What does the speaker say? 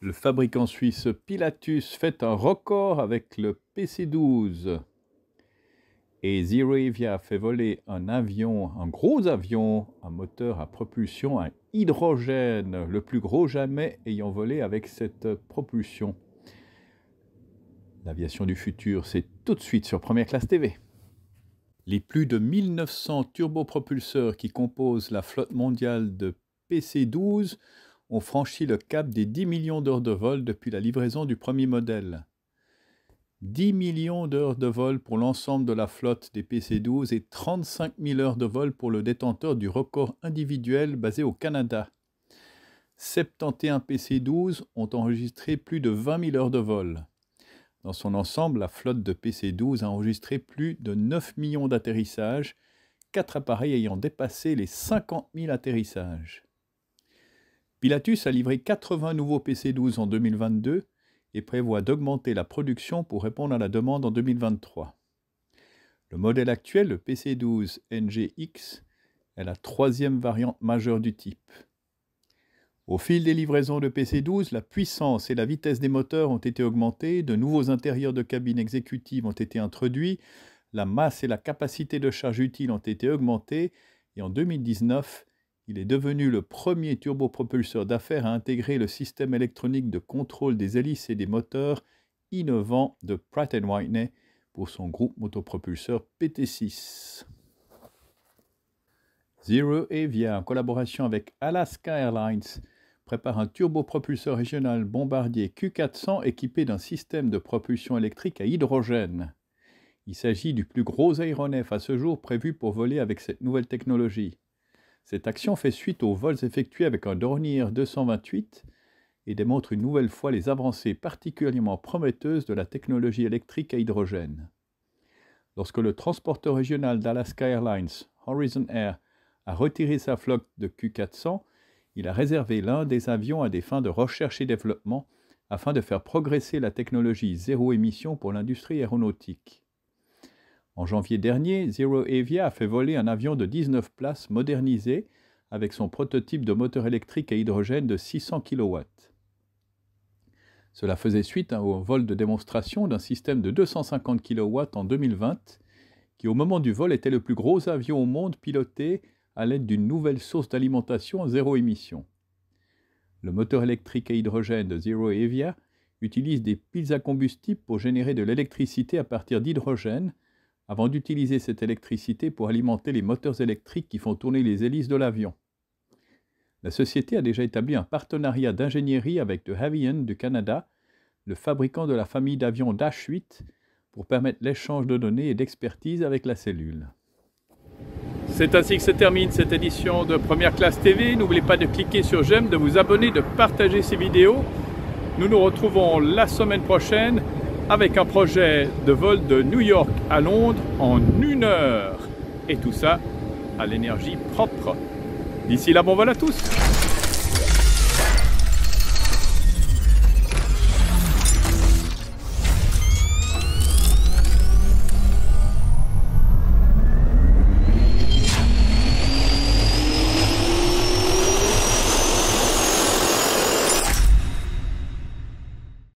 Le fabricant suisse Pilatus fait un record avec le PC-12. Et Zero fait voler un avion, un gros avion, un moteur à propulsion à hydrogène, le plus gros jamais ayant volé avec cette propulsion. L'aviation du futur, c'est tout de suite sur Première Classe TV. Les plus de 1900 turbopropulseurs qui composent la flotte mondiale de PC-12 ont franchi le cap des 10 millions d'heures de vol depuis la livraison du premier modèle. 10 millions d'heures de vol pour l'ensemble de la flotte des PC-12 et 35 000 heures de vol pour le détenteur du record individuel basé au Canada. 71 PC-12 ont enregistré plus de 20 000 heures de vol. Dans son ensemble, la flotte de PC-12 a enregistré plus de 9 millions d'atterrissages, 4 appareils ayant dépassé les 50 000 atterrissages. Pilatus a livré 80 nouveaux PC12 en 2022 et prévoit d'augmenter la production pour répondre à la demande en 2023. Le modèle actuel, le PC12 NGX, est la troisième variante majeure du type. Au fil des livraisons de PC12, la puissance et la vitesse des moteurs ont été augmentées, de nouveaux intérieurs de cabine exécutive ont été introduits, la masse et la capacité de charge utile ont été augmentées, et en 2019, il est devenu le premier turbopropulseur d'affaires à intégrer le système électronique de contrôle des hélices et des moteurs innovant de Pratt Whitney pour son groupe motopropulseur PT6. Zero Avia, en collaboration avec Alaska Airlines, prépare un turbopropulseur régional bombardier Q400 équipé d'un système de propulsion électrique à hydrogène. Il s'agit du plus gros aéronef à ce jour prévu pour voler avec cette nouvelle technologie. Cette action fait suite aux vols effectués avec un Dornier 228 et démontre une nouvelle fois les avancées particulièrement prometteuses de la technologie électrique à hydrogène. Lorsque le transporteur régional d'Alaska Airlines, Horizon Air, a retiré sa flotte de Q400, il a réservé l'un des avions à des fins de recherche et développement afin de faire progresser la technologie zéro émission pour l'industrie aéronautique. En janvier dernier, Zero Avia a fait voler un avion de 19 places modernisé avec son prototype de moteur électrique à hydrogène de 600 kW. Cela faisait suite au vol de démonstration d'un système de 250 kW en 2020, qui au moment du vol était le plus gros avion au monde piloté à l'aide d'une nouvelle source d'alimentation à zéro émission. Le moteur électrique à hydrogène de Zero Avia utilise des piles à combustible pour générer de l'électricité à partir d'hydrogène avant d'utiliser cette électricité pour alimenter les moteurs électriques qui font tourner les hélices de l'avion. La société a déjà établi un partenariat d'ingénierie avec De Havilland du Canada, le fabricant de la famille d'avions Dash 8, pour permettre l'échange de données et d'expertise avec la cellule. C'est ainsi que se termine cette édition de Première Classe TV. N'oubliez pas de cliquer sur j'aime, de vous abonner, de partager ces vidéos. Nous nous retrouvons la semaine prochaine avec un projet de vol de New York à Londres en une heure. Et tout ça à l'énergie propre. D'ici là, bon vol à tous